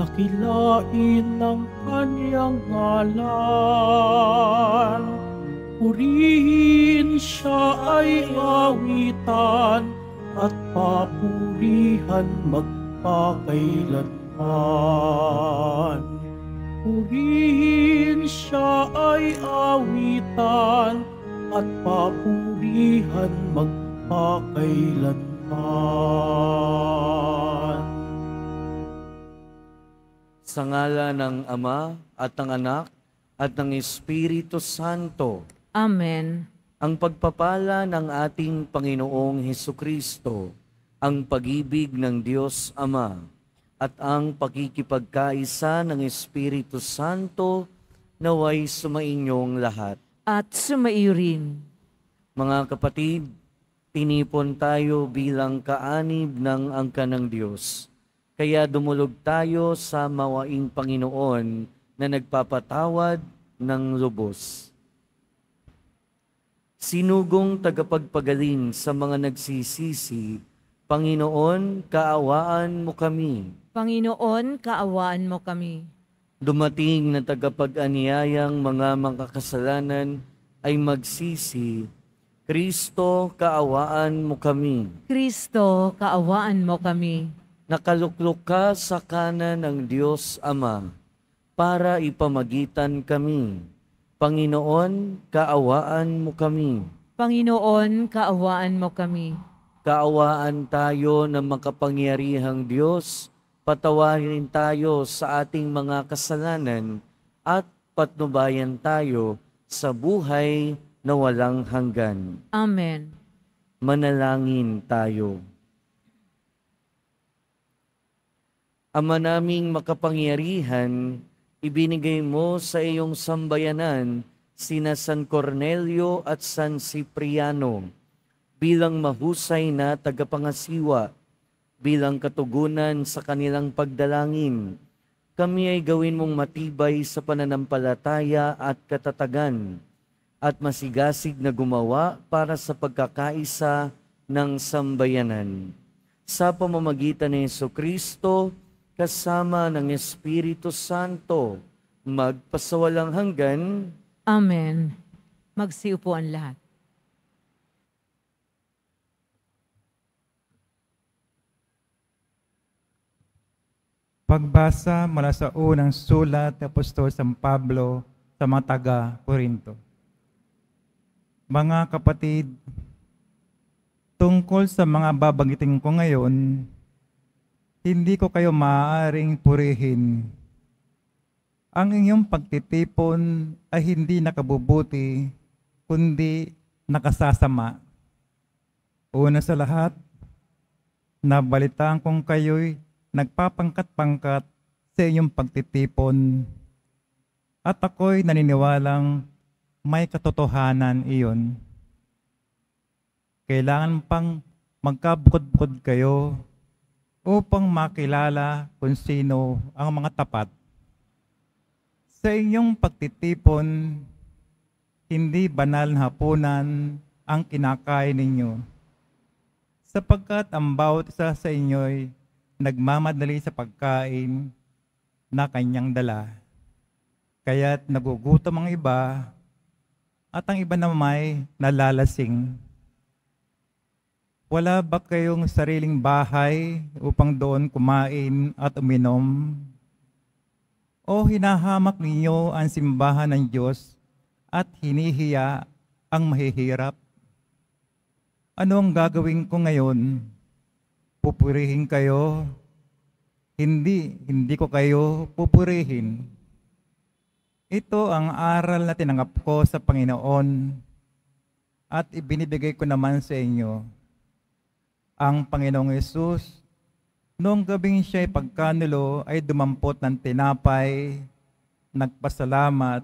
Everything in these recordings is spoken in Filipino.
Nakilain ng kanyang ngalan Purihin siya ay awitan At papurihan magpakailanman Purihin siya ay awitan At papurihan magpakailanman Sa ngala ng Ama at ng Anak at ng Espiritu Santo. Amen. Ang pagpapala ng ating Panginoong Heso Kristo, ang pag-ibig ng Diyos Ama, at ang pagkikipagkaisa ng Espiritu Santo naway sumainyong lahat. At sumaiyo rin. Mga kapatid, tinipon tayo bilang kaanib ng angka ng Diyos kaya dumulog tayo sa mawaing Panginoon na nagpapatawad ng lubos. Sinugong tagapagpagaling sa mga nagsisisi, Panginoon, kaawaan mo kami. Panginoon, kaawaan mo kami. Dumating na tagapag-aniyayang mga makakasalanan ay magsisi, Kristo, kaawaan mo kami. Kristo, kaawaan mo kami nakaluklok ka sa kanan ng Diyos Ama para ipamagitan kami. Panginoon, kaawaan mo kami. Panginoon, kaawaan mo kami. Kaawaan tayo ng makapangyarihang Diyos. Patawarin tayo sa ating mga kasalanan at patnubayan tayo sa buhay na walang hanggan. Amen. Manalangin tayo. Ama naming makapangyarihan, ibinigay mo sa iyong sambayanan sina San Cornelio at San Cipriano bilang mahusay na tagapangasiwa, bilang katugunan sa kanilang pagdalangin. Kami ay gawin mong matibay sa pananampalataya at katatagan at masigasig na gumawa para sa pagkakaisa ng sambayanan. Sa pamamagitan ni Yeso Kristo, kasama ng Espiritu Santo, magpasawalang hanggan. Amen. Magsiupo Magsiupuan lahat. Pagbasa mula sa unang sulat ng Apostol San Pablo sa mga taga Corinto. Mga kapatid, tungkol sa mga babanggitin ko ngayon, hindi ko kayo maaaring purihin. Ang inyong pagtitipon ay hindi nakabubuti, kundi nakasasama. Una sa lahat, nabalitaan kong kayo'y nagpapangkat-pangkat sa inyong pagtitipon. At ako'y naniniwalang may katotohanan iyon. Kailangan pang magkabukod-bukod kayo upang makilala kung sino ang mga tapat. Sa inyong pagtitipon, hindi banal na hapunan ang kinakain ninyo, sapagkat ang bawat isa sa inyo'y nagmamadali sa pagkain na kanyang dala. Kaya't nagugutom ang iba at ang iba ay nalalasing. Wala ba kayong sariling bahay upang doon kumain at uminom? O hinahamak ninyo ang simbahan ng Diyos at hinihiya ang mahihirap? Ano ang gagawin ko ngayon? Pupurihin kayo? Hindi, hindi ko kayo pupurihin. Ito ang aral na tinanggap ko sa Panginoon at ibinibigay ko naman sa inyo ang Panginoong Yesus. Noong gabing siya ay pagkanulo, ay dumampot ng tinapay, nagpasalamat,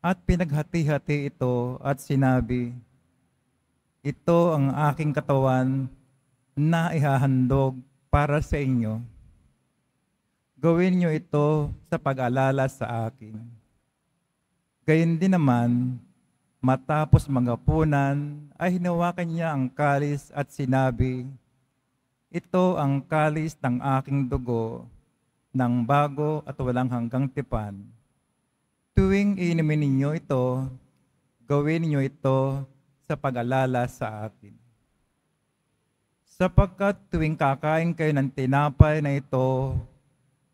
at pinaghati-hati ito at sinabi, Ito ang aking katawan na ihahandog para sa inyo. Gawin niyo ito sa pag-alala sa akin. Gayun din naman, matapos magapunan, ay hinawakan niya ang kalis at sinabi, ito ang kalis ng aking dugo ng bago at walang hanggang tipan. Tuwing iinumin ninyo ito, gawin ninyo ito sa pag-alala sa akin. Sapagkat tuwing kakain kayo ng tinapay na ito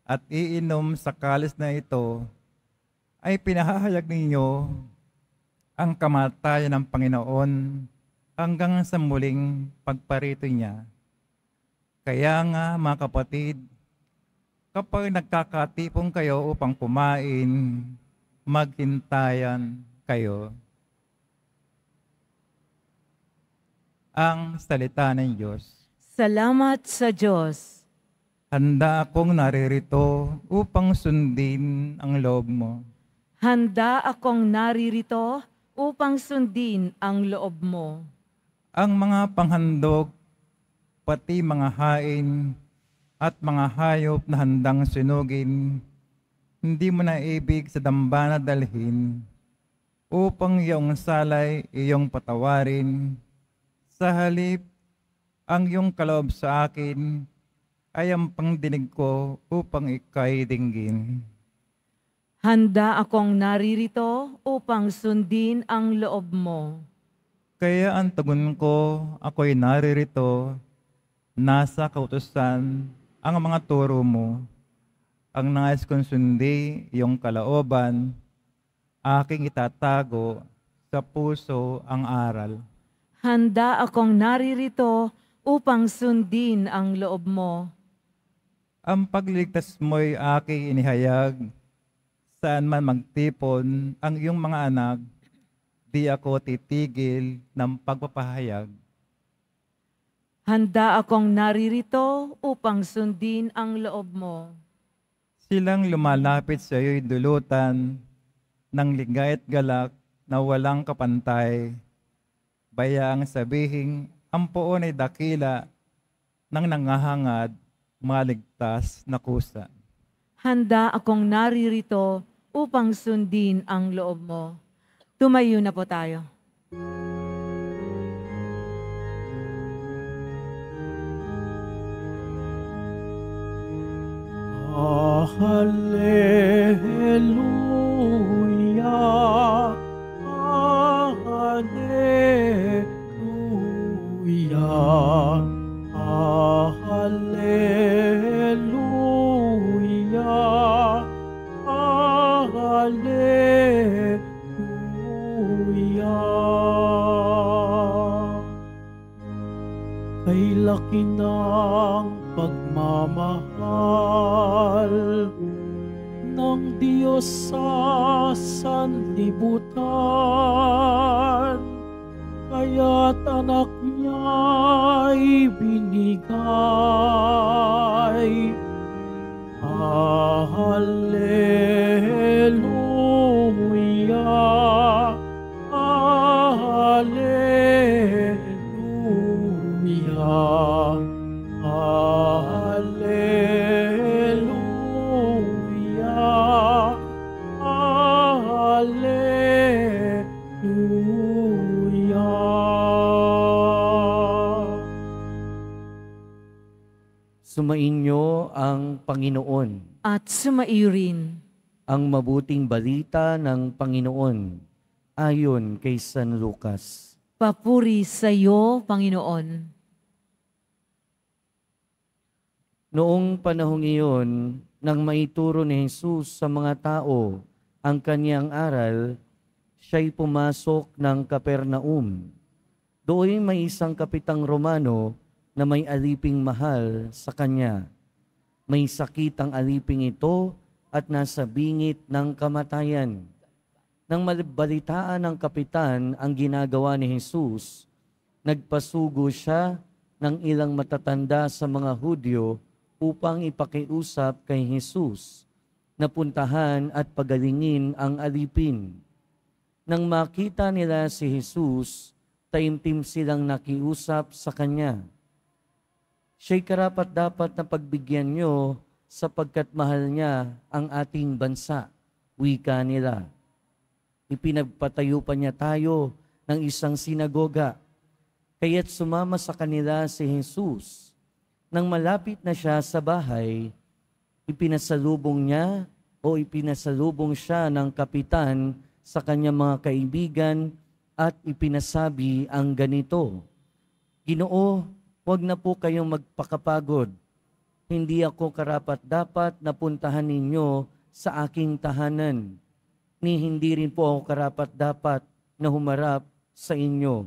at iinom sa kalis na ito, ay pinahahayag ninyo ang kamatayan ng Panginoon hanggang sa muling pagparito niya kaya nga mga kapatid, kapag nagkakatipong kayo upang kumain, maghintayan kayo. Ang salita ng Diyos. Salamat sa Diyos. Handa akong naririto upang sundin ang loob mo. Handa akong naririto upang sundin ang loob mo. Ang mga panghandog pati mga hain at mga hayop na handang sinugin, hindi mo na ibig sa dambana dalhin, upang iyong salay iyong patawarin. Sa halip, ang iyong kaloob sa akin ay ang pangdinig ko upang ikay dinggin. Handa akong naririto upang sundin ang loob mo. Kaya ang tugon ko, ako'y naririto nasa kautosan ang mga turo mo. Ang nais kong sundi, iyong kalaoban, aking itatago sa puso ang aral. Handa akong naririto upang sundin ang loob mo. Ang pagliligtas mo'y aking inihayag, saan man magtipon ang iyong mga anak, di ako titigil ng pagpapahayag Handa akong naririto upang sundin ang loob mo. Silang lumalapit sa iyo'y dulutan ng ligay galak na walang kapantay. Bayang sabihing ang poon ay dakila ng nangahangad maligtas na kusa. Handa akong naririto upang sundin ang loob mo. Tumayo na po tayo. Music Hallelujah. ang mabuting balita ng Panginoon ayon kay San Lucas. Papuri sa iyo, Panginoon. Noong panahong iyon, nang maituro ni Jesus sa mga tao ang kaniyang aral, siya'y pumasok ng Kapernaum. Doon may isang kapitang Romano na may aliping mahal sa kanya. May sakit ang aliping ito at nasa bingit ng kamatayan. Nang malibalitaan ng kapitan ang ginagawa ni Jesus, nagpasugo siya ng ilang matatanda sa mga Hudyo upang ipakiusap kay Jesus na puntahan at pagalingin ang alipin. Nang makita nila si Jesus, taimtim silang nakiusap sa Kanya. Siya'y karapat dapat na pagbigyan niyo sapagkat mahal niya ang ating bansa, wika nila. Ipinagpatayo pa niya tayo ng isang sinagoga, kaya't sumama sa kanila si Jesus. Nang malapit na siya sa bahay, ipinasalubong niya o ipinasalubong siya ng kapitan sa kanyang mga kaibigan at ipinasabi ang ganito, Ginoo, huwag na po kayong magpakapagod hindi ako karapat dapat napuntahan ninyo sa aking tahanan, ni hindi rin po ako karapat dapat na humarap sa inyo.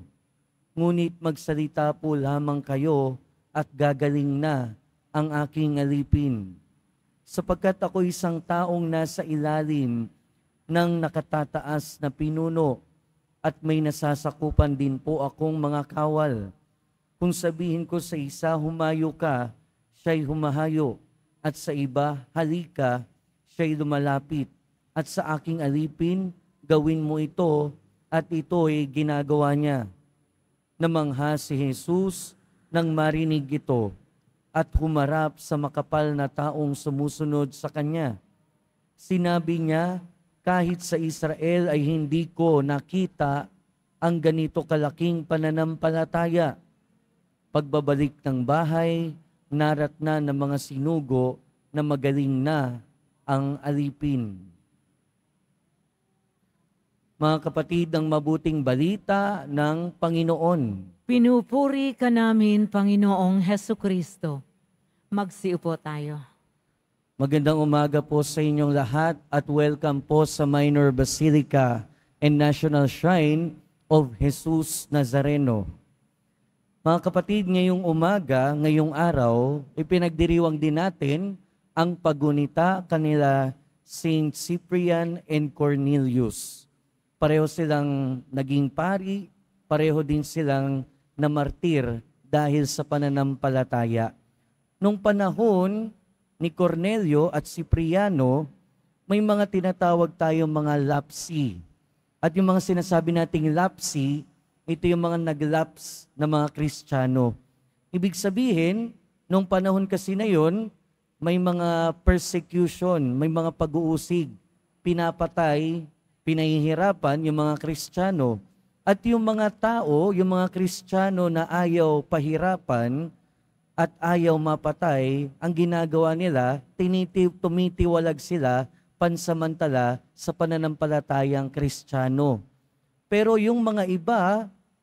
Ngunit magsalita po lamang kayo at gagaling na ang aking alipin. Sapagkat ako isang taong nasa ilalim ng nakatataas na pinuno at may nasasakupan din po akong mga kawal. Kung sabihin ko sa isa, humayo ka, siya'y humahayo, at sa iba, halika, siya'y lumalapit. At sa aking alipin, gawin mo ito, at ito'y ginagawa niya. Namangha si Jesus nang marinig ito at humarap sa makapal na taong sumusunod sa kanya. Sinabi niya, kahit sa Israel ay hindi ko nakita ang ganito kalaking pananampalataya. Pagbabalik ng bahay, na ng mga sinugo na magaling na ang alipin. Mga kapatid, ang mabuting balita ng Panginoon. Pinupuri ka namin, Panginoong Heso Kristo. Magsiupo tayo. Magandang umaga po sa inyong lahat at welcome po sa Minor Basilica and National Shrine of Jesus Nazareno. Mga kapatid, ngayong umaga, ngayong araw, ipinagdiriwang din natin ang pagunita kanila Saint Cyprian and Cornelius. Pareho silang naging pari, pareho din silang namartir dahil sa pananampalataya. Nung panahon ni Cornelio at Cipriano, may mga tinatawag tayong mga lapsi. At yung mga sinasabi nating lapsi, ito yung mga naglaps na mga Kristiyano. Ibig sabihin, nung panahon kasi na yun, may mga persecution, may mga pag-uusig, pinapatay, pinahihirapan yung mga Kristiyano. At yung mga tao, yung mga Kristiyano na ayaw pahirapan at ayaw mapatay, ang ginagawa nila, tiniti, tumitiwalag sila pansamantala sa pananampalatayang Kristiyano. Pero yung mga iba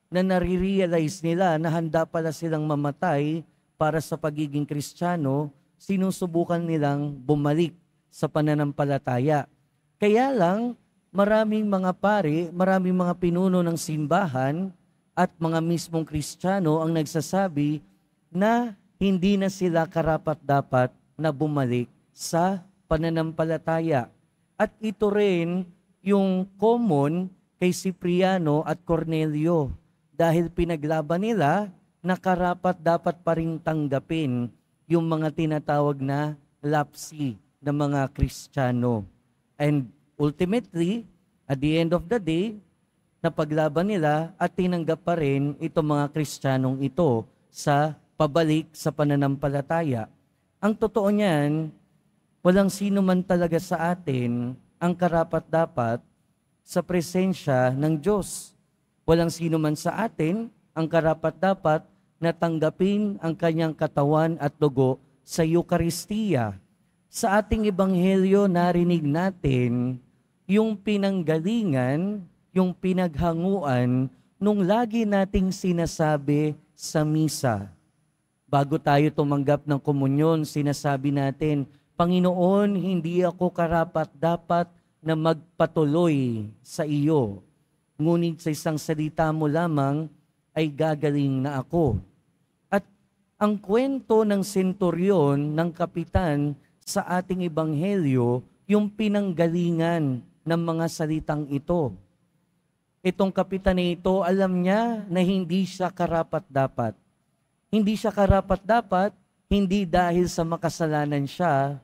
na nare-realize nila na handa pala silang mamatay para sa pagiging kristyano, sinusubukan nilang bumalik sa pananampalataya. Kaya lang, maraming mga pare, maraming mga pinuno ng simbahan at mga mismong kristyano ang nagsasabi na hindi na sila karapat-dapat na bumalik sa pananampalataya. At ito rin yung common kay Cipriano at Cornelio dahil pinaglaban nila na karapat dapat pa rin tanggapin yung mga tinatawag na lapsi ng mga Kristiyano. And ultimately, at the end of the day, napaglaban nila at tinanggap pa rin itong mga Kristiyanong ito sa pabalik sa pananampalataya. Ang totoo niyan, walang sino man talaga sa atin ang karapat-dapat sa presensya ng Diyos. Walang sino man sa atin ang karapat-dapat na tanggapin ang kanyang katawan at dugo sa Eukaristiya. Sa ating ebanghelyo narinig natin yung pinanggalingan, yung pinaghanguan nung lagi nating sinasabi sa misa. Bago tayo tumanggap ng komunyon, sinasabi natin, Panginoon, hindi ako karapat dapat na magpatuloy sa iyo ngunit sa isang salita mo lamang ay gagaling na ako. At ang kwento ng senturyon ng kapitan sa ating ebanghelyo, yung pinanggalingan ng mga salitang ito. Itong kapitan na ito, alam niya na hindi siya karapat-dapat. Hindi siya karapat-dapat, hindi dahil sa makasalanan siya,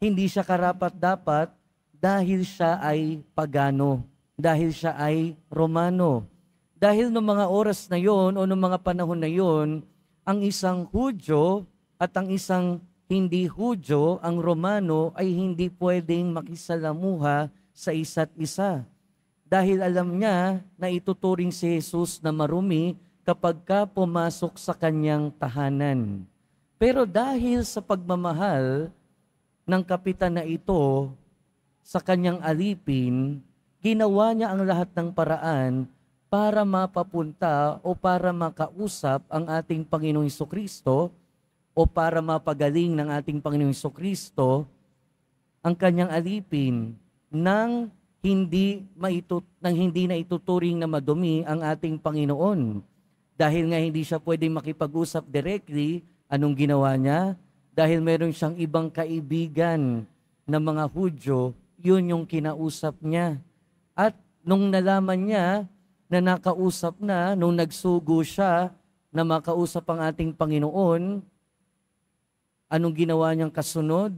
hindi siya karapat-dapat dahil siya ay pagano dahil siya ay Romano. Dahil noong mga oras na yon o noong mga panahon na yon, ang isang Hudyo at ang isang hindi Hudyo, ang Romano, ay hindi pwedeng makisalamuha sa isa't isa. Dahil alam niya na ituturing si Jesus na marumi kapag ka pumasok sa kanyang tahanan. Pero dahil sa pagmamahal ng kapitan na ito sa kanyang alipin, ginawa niya ang lahat ng paraan para mapapunta o para makausap ang ating Panginoong Kristo o para mapagaling ng ating Panginoong Kristo ang kanyang alipin ng hindi maitut nang hindi na ituturing na madumi ang ating Panginoon. Dahil nga hindi siya pwedeng makipag-usap directly, anong ginawa niya? Dahil meron siyang ibang kaibigan ng mga Hudyo, yun yung kinausap niya. At nung nalaman niya na nakausap na, nung nagsugo siya na makausap ang ating Panginoon, anong ginawa niyang kasunod?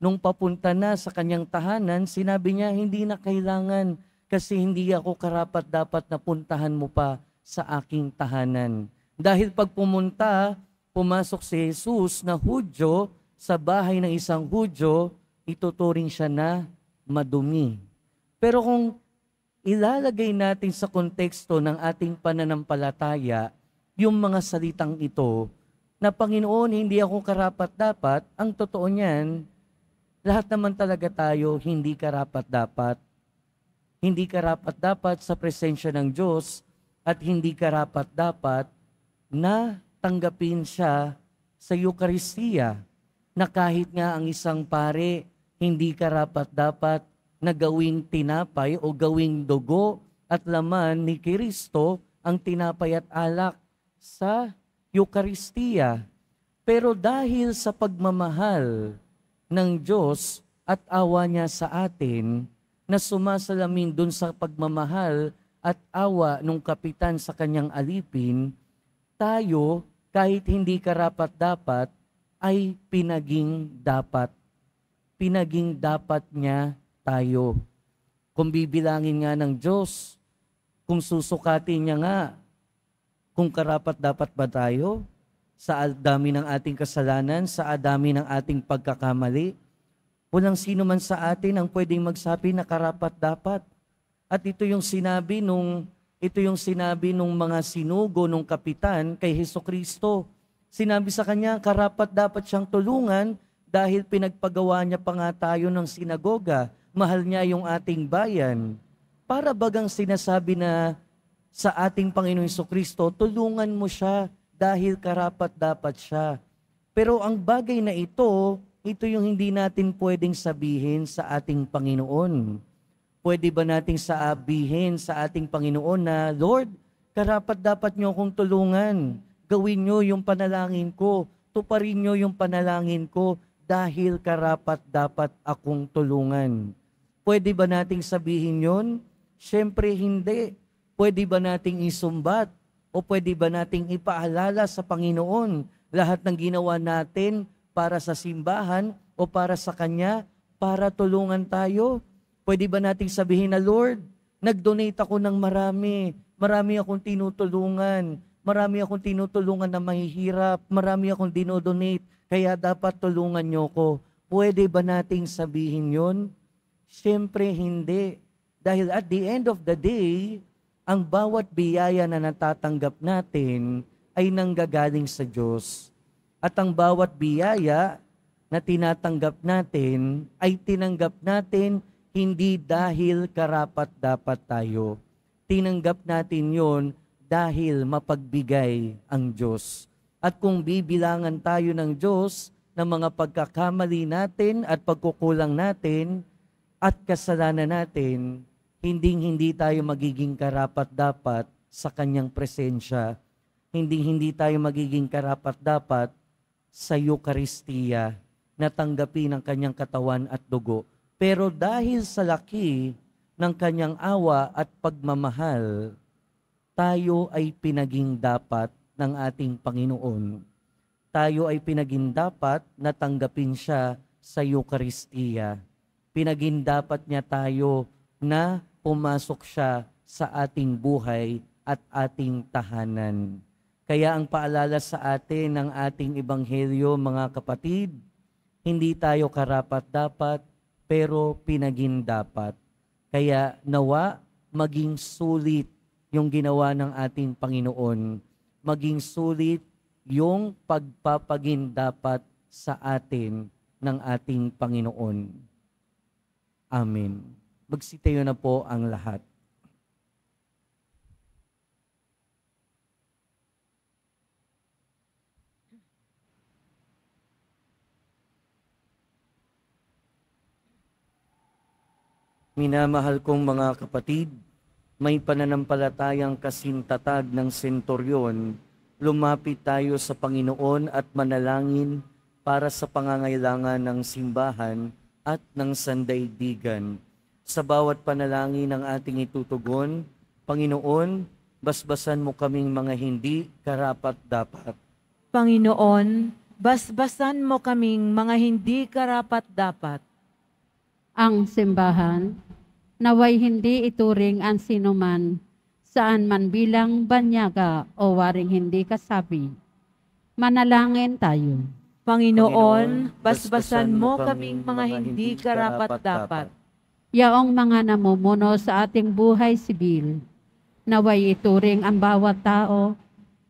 Nung papunta na sa kanyang tahanan, sinabi niya, hindi na kailangan kasi hindi ako karapat dapat na puntahan mo pa sa aking tahanan. Dahil pag pumunta, pumasok si Jesus na Hudyo sa bahay ng isang Hudyo, ituturing siya na madumi. Pero kung ilalagay natin sa konteksto ng ating pananampalataya yung mga salitang ito na Panginoon, hindi ako karapat-dapat, ang totoo niyan, lahat naman talaga tayo hindi karapat-dapat. Hindi karapat-dapat sa presensya ng Diyos at hindi karapat-dapat na tanggapin siya sa Eukaristiya na kahit nga ang isang pare hindi karapat-dapat na gawing tinapay o gawing dugo at laman ni Kristo ang tinapay at alak sa Eukaristiya. Pero dahil sa pagmamahal ng Diyos at awa niya sa atin, na sumasalamin dun sa pagmamahal at awa nung kapitan sa kanyang alipin, tayo, kahit hindi karapat-dapat, ay pinaging dapat. Pinaging dapat niya tayo. Kung bibilangin nga ng Diyos, kung susukatin niya nga, kung karapat dapat ba tayo sa dami ng ating kasalanan, sa dami ng ating pagkakamali, walang sino man sa atin ang pwedeng magsabi na karapat dapat. At ito yung sinabi nung ito yung sinabi nung mga sinugo nung kapitan kay Heso Kristo. Sinabi sa kanya, karapat dapat siyang tulungan dahil pinagpagawa niya pa nga tayo ng sinagoga mahal niya yung ating bayan, para bagang sinasabi na sa ating Panginoon Kristo, tulungan mo siya dahil karapat dapat siya. Pero ang bagay na ito, ito yung hindi natin pwedeng sabihin sa ating Panginoon. Pwede ba nating sabihin sa ating Panginoon na, Lord, karapat dapat niyo akong tulungan. Gawin niyo yung panalangin ko. Tuparin niyo yung panalangin ko dahil karapat dapat akong tulungan. Pwede ba nating sabihin yon? Siyempre hindi. Pwede ba nating isumbat? O pwede ba nating ipaalala sa Panginoon lahat ng ginawa natin para sa simbahan o para sa Kanya, para tulungan tayo? Pwede ba nating sabihin na, Lord, nag-donate ako ng marami. Marami akong tinutulungan. Marami akong tinutulungan na mahihirap. Marami akong dinodonate. Kaya dapat tulungan niyo ko. Pwede ba nating sabihin yon? Siyempre hindi. Dahil at the end of the day, ang bawat biyaya na natatanggap natin ay nanggagaling sa Diyos. At ang bawat biyaya na tinatanggap natin ay tinanggap natin hindi dahil karapat dapat tayo. Tinanggap natin yon dahil mapagbigay ang Diyos. At kung bibilangan tayo ng Diyos ng mga pagkakamali natin at pagkukulang natin, at kasalanan natin, hinding-hindi tayo magiging karapat-dapat sa kanyang presensya. Hinding-hindi tayo magiging karapat-dapat sa Eukaristiya na tanggapin ang kanyang katawan at dugo. Pero dahil sa laki ng kanyang awa at pagmamahal, tayo ay pinaging dapat ng ating Panginoon. Tayo ay pinaging dapat na tanggapin siya sa Eukaristiya pinagindapat niya tayo na pumasok siya sa ating buhay at ating tahanan. Kaya ang paalala sa atin ng ating ebanghelyo, mga kapatid, hindi tayo karapat-dapat, pero pinagin-dapat. Kaya nawa maging sulit yung ginawa ng ating Panginoon. Maging sulit yung pagpapagin-dapat sa atin ng ating Panginoon. Amen. Magsitayo na po ang lahat. Minamahal kong mga kapatid, may pananampalatayang kasintatag ng sentoryon, lumapit tayo sa Panginoon at manalangin para sa pangangailangan ng simbahan at ng sandaigdigan. Sa bawat panalangin ng ating itutugon, Panginoon, basbasan mo kaming mga hindi karapat-dapat. Panginoon, basbasan mo kaming mga hindi karapat-dapat. Ang simbahan, naway hindi ituring ang sinuman, saan man bilang banyaga o waring hindi kasabi. Manalangin tayo. Panginoon, basbasan mo kaming mga hindi karapat-dapat. Yaong mga namumuno sa ating buhay sibil, naway ituring ang bawat tao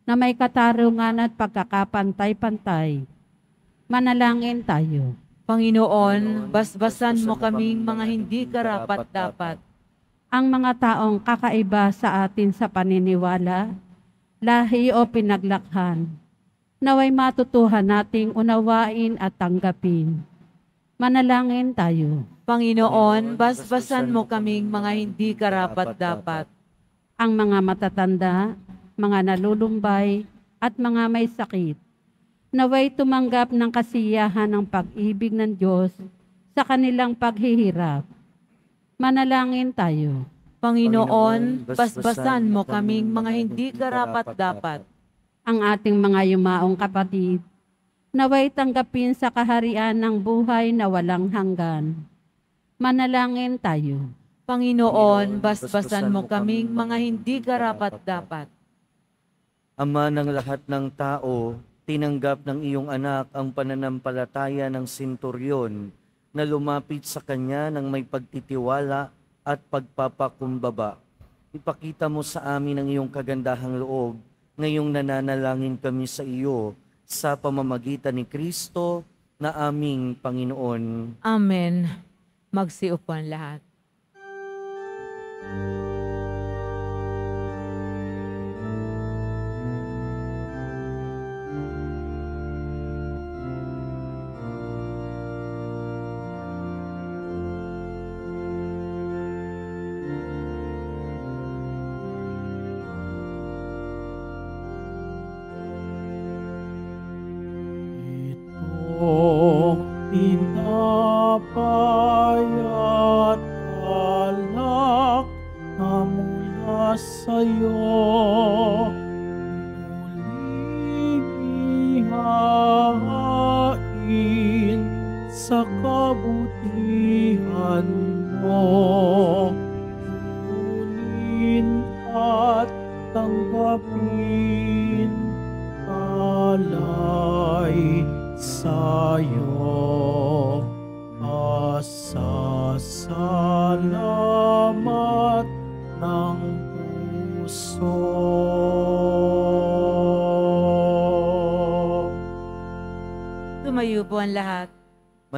na may katarungan at pagkakapantay-pantay. Manalangin tayo. Panginoon, basbasan mo kaming mga hindi karapat-dapat. Ang mga taong kakaiba sa atin sa paniniwala, lahi o pinaglakhan, naway matutuhan nating unawain at tanggapin. Manalangin tayo. Panginoon, basbasan mo kaming mga hindi karapat-dapat. Ang mga matatanda, mga nalulumbay, at mga may sakit, naway tumanggap ng kasiyahan ng pag-ibig ng Diyos sa kanilang paghihirap. Manalangin tayo. Panginoon, basbasan mo kaming mga hindi karapat-dapat ang ating mga yumaong kapatid. Naway tanggapin sa kaharian ng buhay na walang hanggan. Manalangin tayo. Panginoon, basbasan mo kaming mga hindi karapat-dapat. Ama ng lahat ng tao, tinanggap ng iyong anak ang pananampalataya ng sinturyon na lumapit sa kanya ng may pagtitiwala at pagpapakumbaba. Ipakita mo sa amin ang iyong kagandahang loob ngayong nananalangin kami sa iyo sa pamamagitan ni Kristo na aming Panginoon. Amen. Magsiupuan lahat. Thank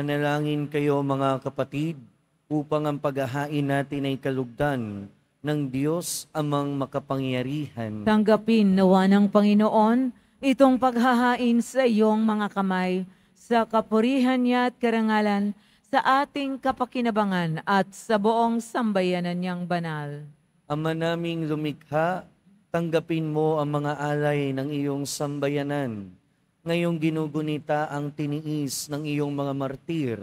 Manalangin kayo mga kapatid upang ang paghahain natin ay kalugdan ng Diyos amang makapangyarihan. Tanggapin nawa ng Panginoon itong paghahain sa iyong mga kamay sa kapurihan niya at karangalan sa ating kapakinabangan at sa buong sambayanan niyang banal. Ama naming lumikha, tanggapin mo ang mga alay ng iyong sambayanan ngayong ginugunita ang tiniis ng iyong mga martir,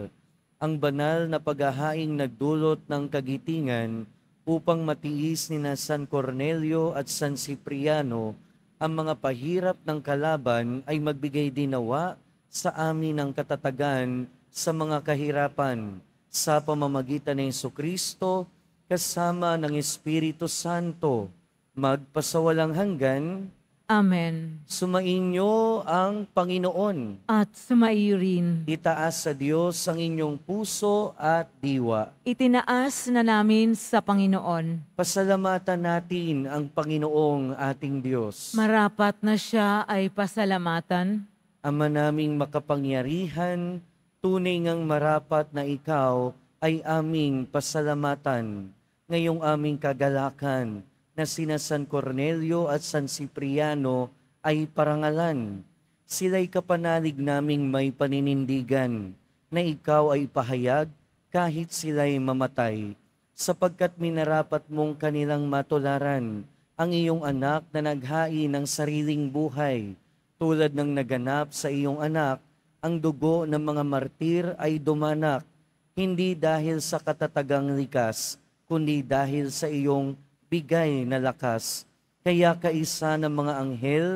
ang banal na paghahaing nagdulot ng kagitingan upang matiis ni na San Cornelio at San Cipriano ang mga pahirap ng kalaban ay magbigay dinawa sa amin ng katatagan sa mga kahirapan sa pamamagitan ng Yeso Kristo kasama ng Espiritu Santo magpasawalang hanggan Amen. Sumainyo ang Panginoon. At sumaiyo rin. Itaas sa Diyos ang inyong puso at diwa. Itinaas na namin sa Panginoon. Pasalamatan natin ang Panginoong ating Diyos. Marapat na siya ay pasalamatan. Ama naming makapangyarihan, tunay ngang marapat na ikaw ay aming pasalamatan ngayong aming kagalakan na sina San Cornelio at San Cipriano ay parangalan. Sila'y kapanalig naming may paninindigan na ikaw ay pahayag kahit sila'y mamatay, sapagkat minarapat mong kanilang matularan ang iyong anak na naghai ng sariling buhay, tulad ng naganap sa iyong anak, ang dugo ng mga martir ay dumanak, hindi dahil sa katatagang likas, kundi dahil sa iyong bigay na lakas. Kaya kaisa ng mga anghel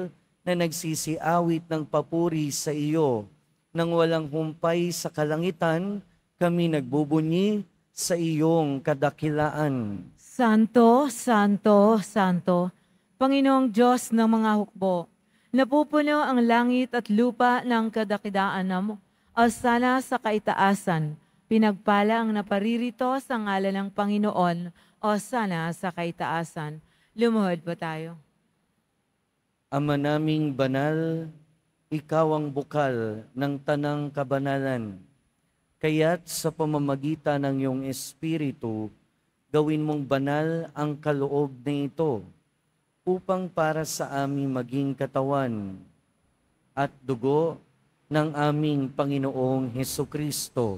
na nagsisiawit ng papuri sa iyo, nang walang humpay sa kalangitan, kami nagbubunyi sa iyong kadakilaan. Santo, Santo, Santo, Panginoong Diyos ng mga hukbo, napupuno ang langit at lupa ng kadakidaan mo, alsana sa kaitaasan, pinagpala ang naparirito sa ngalan ng Panginoon, o sana sa kaitaasan. Lumuhod po tayo. Ama naming banal, ikaw ang bukal ng tanang kabanalan. Kaya't sa pamamagitan ng iyong Espiritu, gawin mong banal ang kaloob na ito upang para sa aming maging katawan at dugo ng aming Panginoong Heso Kristo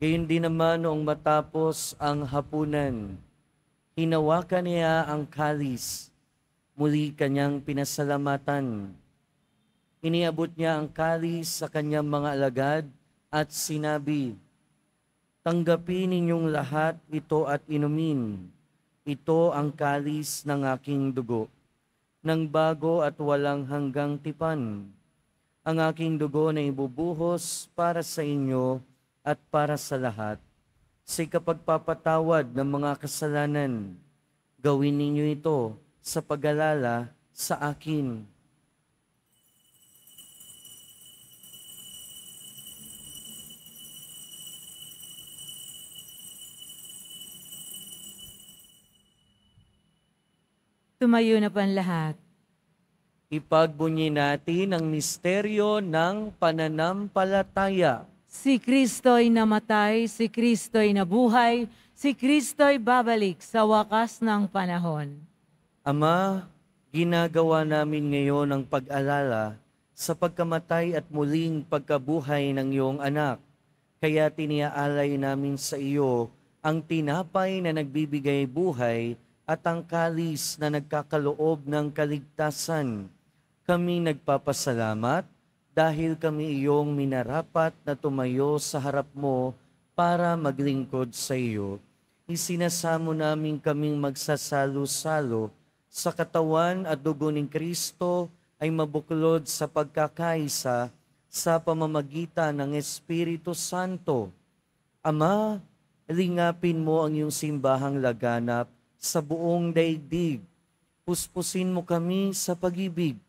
Gayun din naman noong matapos ang hapunan, hinawakan niya ang kalis, muli kanyang pinasalamatan. Iniabot niya ang kalis sa kanyang mga alagad at sinabi, Tanggapin ninyong lahat ito at inumin. Ito ang kalis ng aking dugo, ng bago at walang hanggang tipan. Ang aking dugo na ibubuhos para sa inyo at para sa lahat, sa kapagpapatawad ng mga kasalanan. Gawin ninyo ito sa pag-alala sa akin. Tumayo na pa lahat. Ipagbunyi natin ang misteryo ng pananampalataya. Si Kristo'y namatay, si Kristo'y nabuhay, si Kristo'y babalik sa wakas ng panahon. Ama, ginagawa namin ngayon ang pag-alala sa pagkamatay at muling pagkabuhay ng iyong anak. Kaya tiniaalay namin sa iyo ang tinapay na nagbibigay buhay at ang kalis na nagkakaloob ng kaligtasan. Kami nagpapasalamat dahil kami iyong minarapat na tumayo sa harap mo para maglingkod sa iyo. Isinasamo namin kaming magsasalo-salo sa katawan at dugo ng Kristo ay mabuklod sa pagkakaisa sa pamamagitan ng Espiritu Santo. Ama, lingapin mo ang iyong simbahang laganap sa buong daigdig. Puspusin mo kami sa pagibig. ibig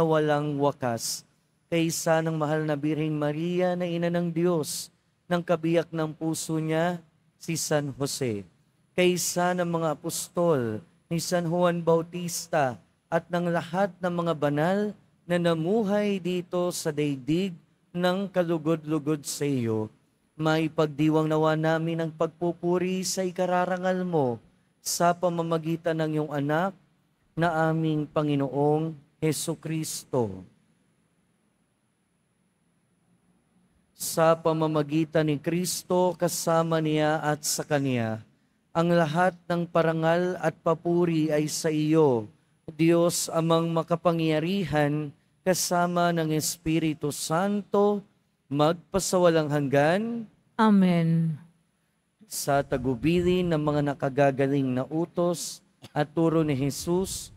na walang wakas kaysa ng mahal na Birhing Maria na ina ng Diyos, ng kabiyak ng puso niya, si San Jose, kaysa ng mga apostol ni San Juan Bautista at ng lahat ng mga banal na namuhay dito sa daydig ng kalugod-lugod sa iyo, maipagdiwang nawa namin ang pagpupuri sa ikararangal mo sa pamamagitan ng iyong anak na aming Panginoong Heso Kristo. Sa pamamagitan ni Kristo, kasama niya at sa Kanya, ang lahat ng parangal at papuri ay sa iyo, Diyos amang makapangyarihan, kasama ng Espiritu Santo, magpasawalang hanggan. Amen. Sa tagubilin ng mga nakagagaling na utos at turo ni Jesus,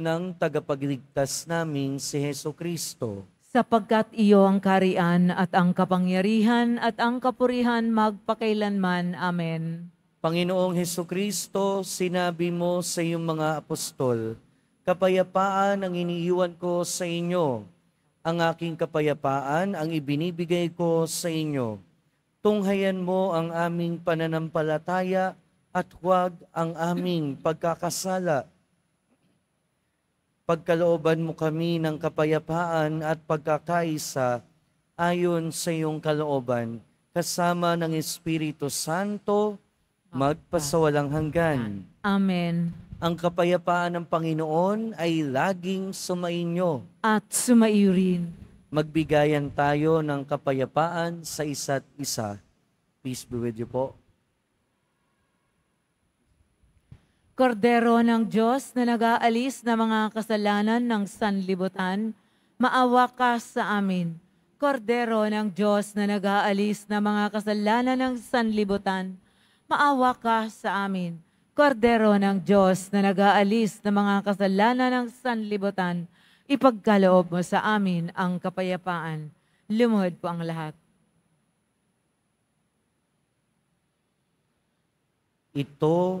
ng tagapagligtas naming si Heso Kristo. Sapagkat iyo ang karian at ang kapangyarihan at ang kapurihan magpakailanman. Amen. Panginoong Heso Kristo, sinabi mo sa iyong mga apostol, Kapayapaan ang iniiwan ko sa inyo. Ang aking kapayapaan ang ibinibigay ko sa inyo. Tunghayan mo ang aming pananampalataya at huwag ang aming pagkakasala Pagkalooban mo kami ng kapayapaan at pagkakaisa ayon sa iyong kalooban, kasama ng Espiritu Santo, magpasawalang hanggan. Amen. Ang kapayapaan ng Panginoon ay laging sumainyo. At sumaiyo rin. Magbigayan tayo ng kapayapaan sa isa't isa. Peace be with you po. Kordero ng Diyos na nag-aalis na mga kasalanan ng sanlibutan, maawa ka sa amin. Kordero ng Diyos na nag-aalis na mga kasalanan ng sanlibutan, maawa ka sa amin. Kordero ng Diyos na nag-aalis na mga kasalanan ng sanlibutan, ipagkaloob mo sa amin ang kapayapaan. Lumuhod po ang lahat. Ito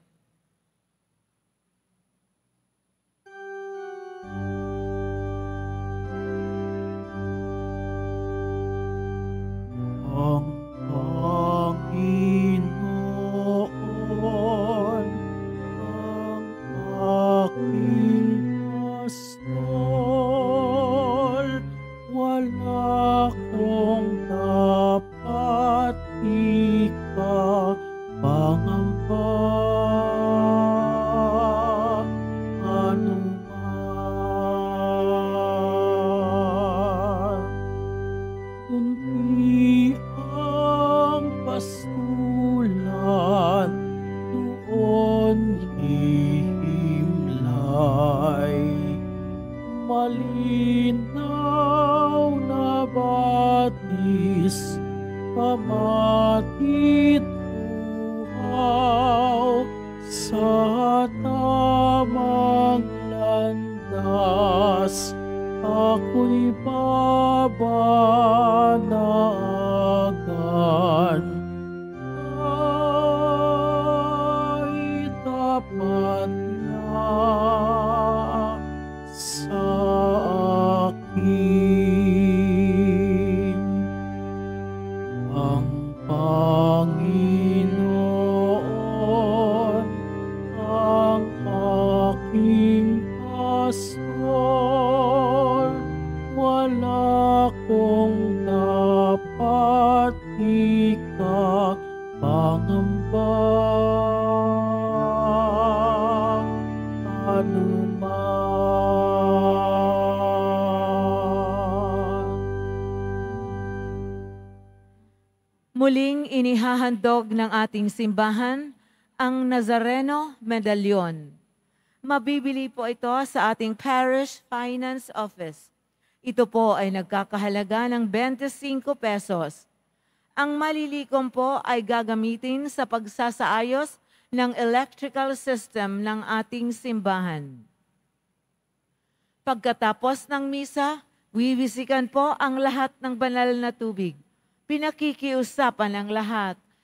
paghahandog ng ating simbahan, ang Nazareno Medallion. Mabibili po ito sa ating Parish Finance Office. Ito po ay nagkakahalaga ng 25 pesos. Ang malilikom po ay gagamitin sa pagsasaayos ng electrical system ng ating simbahan. Pagkatapos ng misa, wiwisikan po ang lahat ng banal na tubig. Pinakikiusapan ang lahat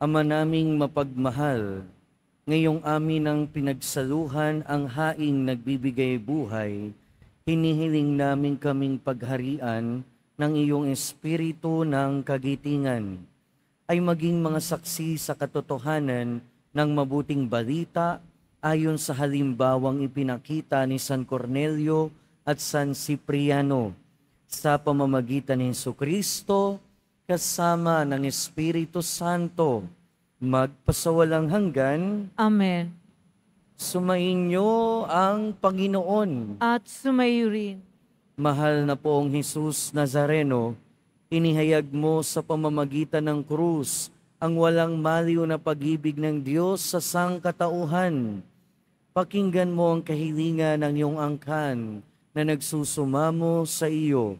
Ama naming mapagmahal, ngayong amin ang pinagsaluhan ang haing nagbibigay buhay, hinihiling namin kaming pagharian ng iyong espiritu ng kagitingan, ay maging mga saksi sa katotohanan ng mabuting balita ayon sa halimbawang ipinakita ni San Cornelio at San Cipriano sa pamamagitan ni Kristo kasama ng Espiritu Santo, magpasawalang hanggan. Amen. Sumainyo ang Panginoon. At sumayo rin. Mahal na poong Jesus Nazareno, inihayag mo sa pamamagitan ng krus ang walang maliw na pag-ibig ng Diyos sa sangkatauhan. Pakinggan mo ang kahilingan ng iyong angkan na nagsusumamo sa iyo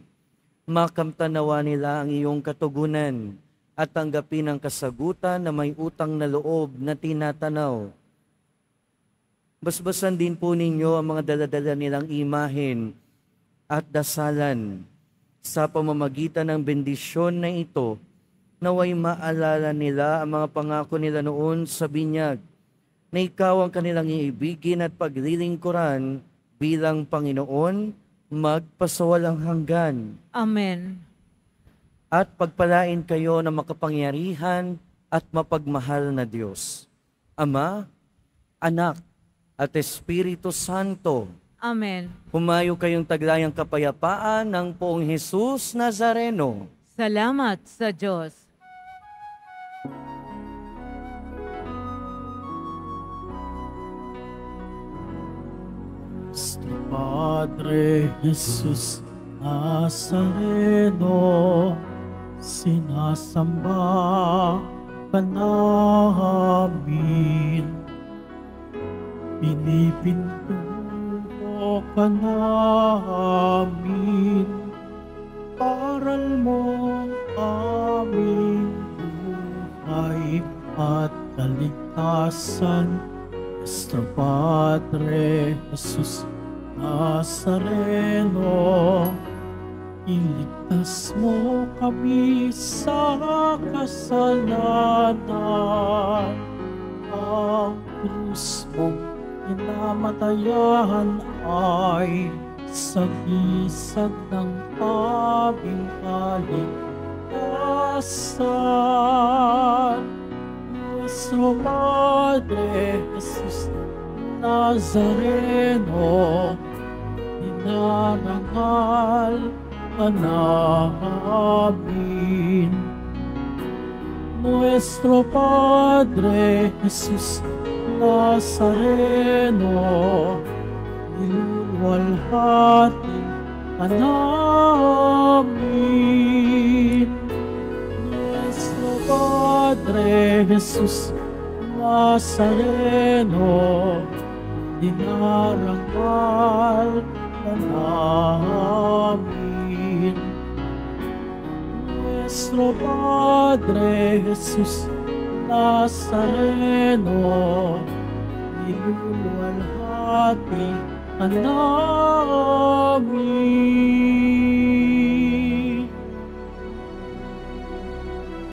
makamtanawa nila ang iyong katugunan at tanggapin ang kasagutan na may utang na loob na tinatanaw. Basbasan din po ninyo ang mga daladala nilang imahin at dasalan sa pamamagitan ng bendisyon na ito naway maalala nila ang mga pangako nila noon sa binyag na ikaw ang kanilang iibigin at paglilingkuran bilang Panginoon magpasawalang hanggan. Amen. At pagpalain kayo ng makapangyarihan at mapagmahal na Diyos, Ama, Anak, at Espiritu Santo. Amen. Humayo kayong taglayang kapayapaan ng poong Jesus Nazareno. Salamat sa Diyos. Nuestro Padre Jesus Nazareno, sinasamba ka namin. Pinipinto ka namin, paral mo aming buhay at kaligtasan Nuestro Padre Jesus Nazareno, iligtas mo kami sa kasalanan. Ang krus mong pinamatayahan ay sagisag ng aming kaligtasan nuestro Padre Jesús Nazareno, inanangal ka namin. Nuestro Padre Jesús Nazareno, iluwalhati ka namin. Padre Jesus Nazareno, dinarangal na namin. Nuestro Padre Jesus Nazareno, inuluwalhati ang namin.